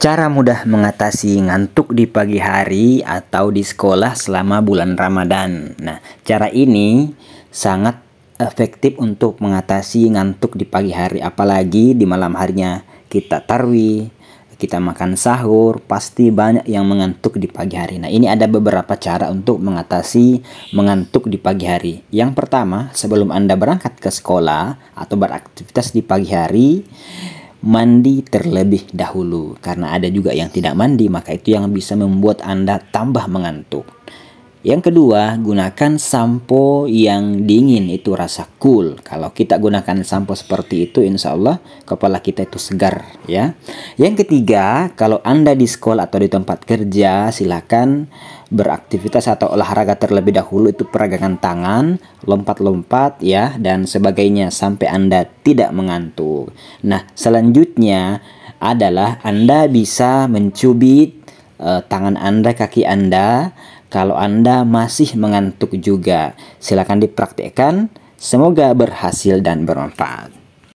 Cara mudah mengatasi ngantuk di pagi hari atau di sekolah selama bulan Ramadan. Nah, cara ini sangat efektif untuk mengatasi ngantuk di pagi hari, apalagi di malam harinya kita tarwi, kita makan sahur, pasti banyak yang mengantuk di pagi hari. Nah, ini ada beberapa cara untuk mengatasi mengantuk di pagi hari. Yang pertama, sebelum Anda berangkat ke sekolah atau beraktivitas di pagi hari, mandi terlebih dahulu karena ada juga yang tidak mandi maka itu yang bisa membuat Anda tambah mengantuk. Yang kedua, gunakan sampo yang dingin itu rasa cool. Kalau kita gunakan sampo seperti itu, insya Allah kepala kita itu segar ya. Yang ketiga, kalau Anda di sekolah atau di tempat kerja, silakan beraktivitas atau olahraga terlebih dahulu itu peragakan tangan, lompat-lompat ya dan sebagainya sampai Anda tidak mengantuk. Nah, selanjutnya adalah Anda bisa mencubit eh, tangan Anda, kaki Anda. Kalau Anda masih mengantuk juga, silakan dipraktikkan. Semoga berhasil dan bermanfaat.